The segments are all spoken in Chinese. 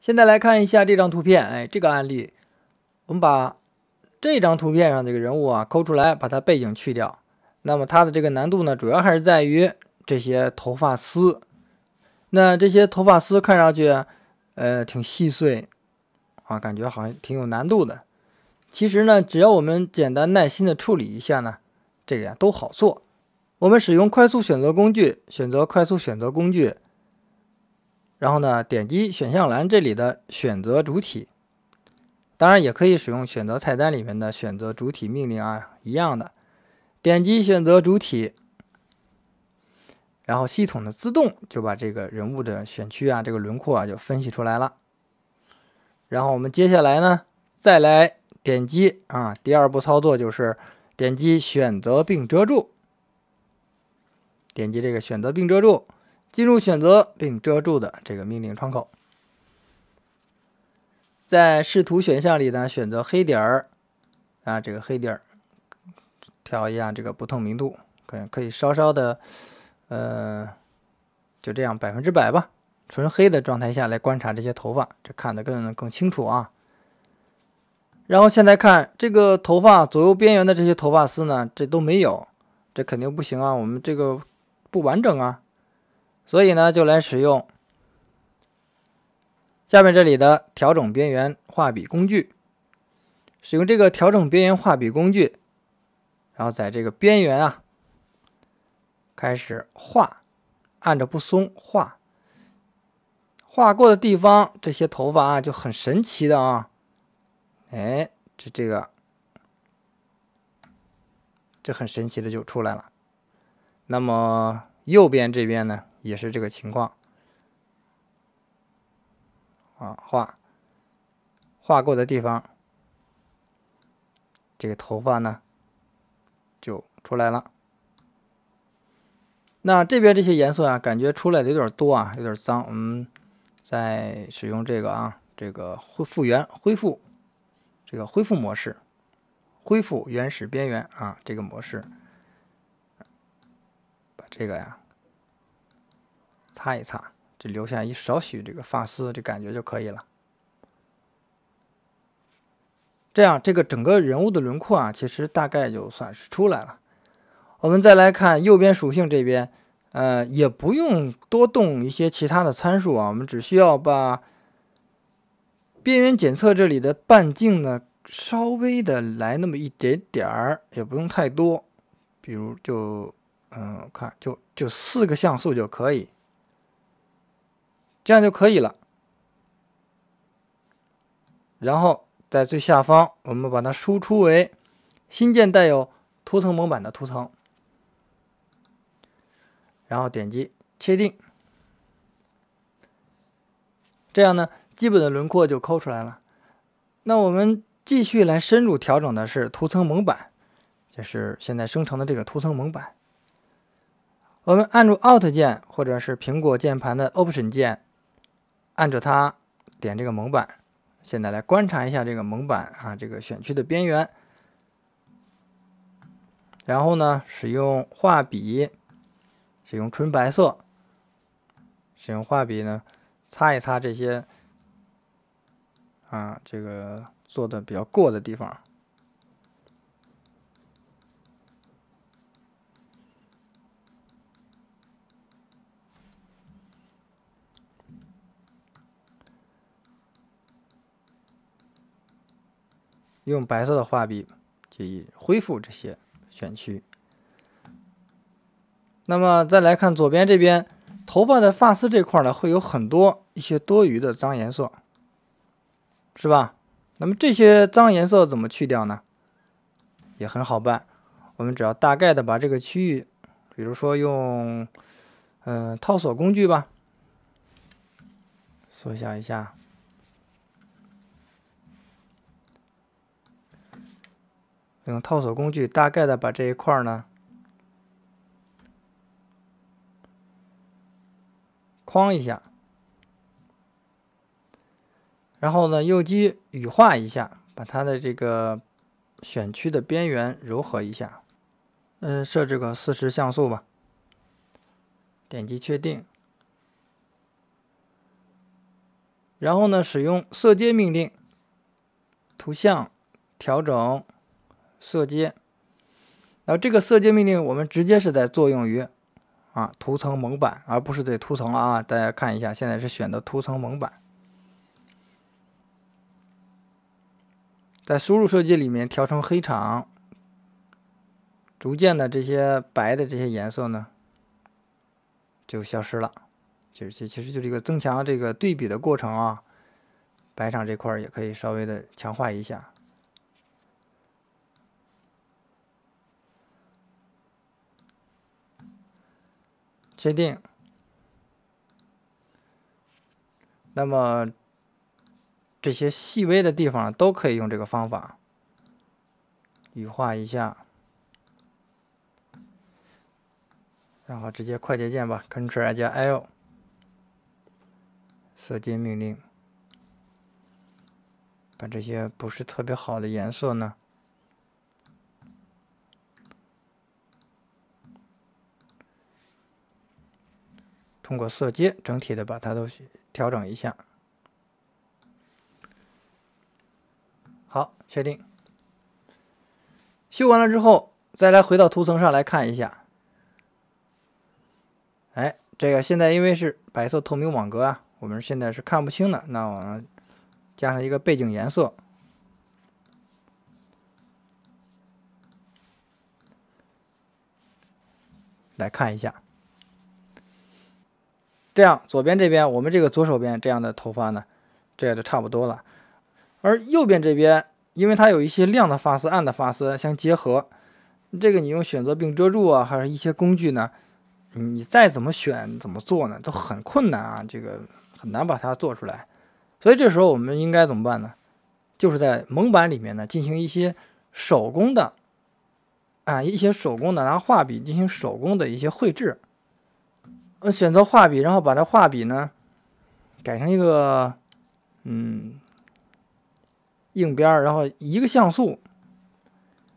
现在来看一下这张图片，哎，这个案例，我们把这张图片上这个人物啊抠出来，把它背景去掉。那么它的这个难度呢，主要还是在于这些头发丝。那这些头发丝看上去，呃，挺细碎啊，感觉好像挺有难度的。其实呢，只要我们简单耐心的处理一下呢，这个都好做。我们使用快速选择工具，选择快速选择工具。然后呢，点击选项栏这里的选择主体，当然也可以使用选择菜单里面的选择主体命令啊，一样的，点击选择主体，然后系统的自动就把这个人物的选区啊，这个轮廓啊就分析出来了。然后我们接下来呢，再来点击啊，第二步操作就是点击选择并遮住，点击这个选择并遮住。进入选择并遮住的这个命令窗口，在视图选项里呢，选择黑点儿啊，这个黑点儿调一下这个不透明度，可可以稍稍的，呃，就这样百分之百吧，纯黑的状态下来观察这些头发，这看得更更清楚啊。然后现在看这个头发左右边缘的这些头发丝呢，这都没有，这肯定不行啊，我们这个不完整啊。所以呢，就来使用下面这里的调整边缘画笔工具，使用这个调整边缘画笔工具，然后在这个边缘啊开始画，按着不松画，画过的地方这些头发啊就很神奇的啊，哎，这这个这很神奇的就出来了。那么右边这边呢？也是这个情况，啊，画，画过的地方，这个头发呢就出来了。那这边这些颜色啊，感觉出来的有点多啊，有点脏。我们再使用这个啊，这个恢复原恢复这个恢复模式，恢复原始边缘啊，这个模式，把这个呀。擦一擦，就留下一少许这个发丝，这感觉就可以了。这样，这个整个人物的轮廓啊，其实大概就算是出来了。我们再来看右边属性这边，呃，也不用多动一些其他的参数啊，我们只需要把边缘检测这里的半径呢，稍微的来那么一点点儿，也不用太多，比如就，嗯，看，就就四个像素就可以。这样就可以了。然后在最下方，我们把它输出为新建带有图层蒙版的图层，然后点击确定。这样呢，基本的轮廓就抠出来了。那我们继续来深入调整的是图层蒙版，就是现在生成的这个图层蒙版。我们按住 Alt 键或者是苹果键盘的 Option 键。按照它点这个蒙版，现在来观察一下这个蒙版啊，这个选区的边缘。然后呢，使用画笔，使用纯白色，使用画笔呢擦一擦这些啊，这个做的比较过的地方。用白色的画笔去恢复这些选区。那么再来看左边这边头发的发丝这块呢，会有很多一些多余的脏颜色，是吧？那么这些脏颜色怎么去掉呢？也很好办，我们只要大概的把这个区域，比如说用嗯套索工具吧，缩小一下。用套索工具大概的把这一块儿呢框一下，然后呢右击羽化一下，把它的这个选区的边缘柔和一下。嗯，设置个四十像素吧。点击确定。然后呢，使用色阶命令，图像调整。色阶，然后这个色阶命令我们直接是在作用于啊图层蒙版，而不是对图层啊。大家看一下，现在是选的图层蒙版，在输入设计里面调成黑场，逐渐的这些白的这些颜色呢就消失了，就是其实就是一个增强这个对比的过程啊。白场这块儿也可以稍微的强化一下。确定。那么这些细微的地方都可以用这个方法羽化一下，然后直接快捷键吧，Ctrl 加 L，色阶命令，把这些不是特别好的颜色呢。通过色阶整体的把它都调整一下，好，确定。修完了之后，再来回到图层上来看一下。哎，这个现在因为是白色透明网格啊，我们现在是看不清的。那我们加上一个背景颜色，来看一下。这样，左边这边我们这个左手边这样的头发呢，这就差不多了。而右边这边，因为它有一些亮的发丝、暗的发丝相结合，这个你用选择并遮住啊，还是一些工具呢？你再怎么选怎么做呢，都很困难啊，这个很难把它做出来。所以这时候我们应该怎么办呢？就是在蒙版里面呢进行一些手工的，啊，一些手工的拿画笔进行手工的一些绘制。呃，选择画笔，然后把它画笔呢改成一个，嗯，硬边儿，然后一个像素，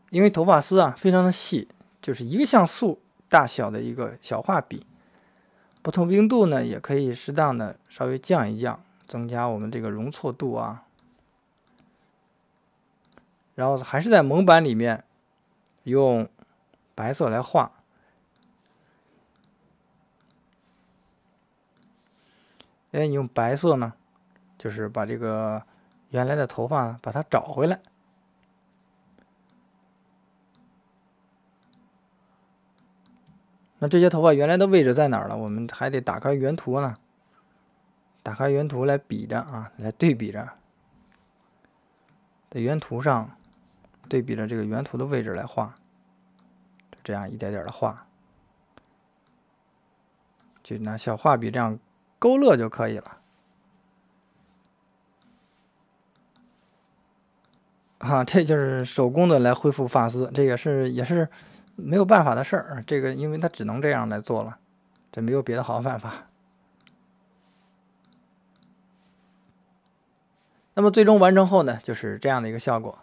因为头发丝啊非常的细，就是一个像素大小的一个小画笔。不透明度呢也可以适当的稍微降一降，增加我们这个容错度啊。然后还是在蒙版里面用白色来画。哎，你用白色呢，就是把这个原来的头发把它找回来。那这些头发原来的位置在哪儿了？我们还得打开原图呢，打开原图来比着啊，来对比着，在原图上对比着这个原图的位置来画，就这样一点点的画，就拿小画笔这样。勾勒就可以了，啊，这就是手工的来恢复发丝，这也是也是没有办法的事儿，这个因为他只能这样来做了，这没有别的好办法。那么最终完成后呢，就是这样的一个效果。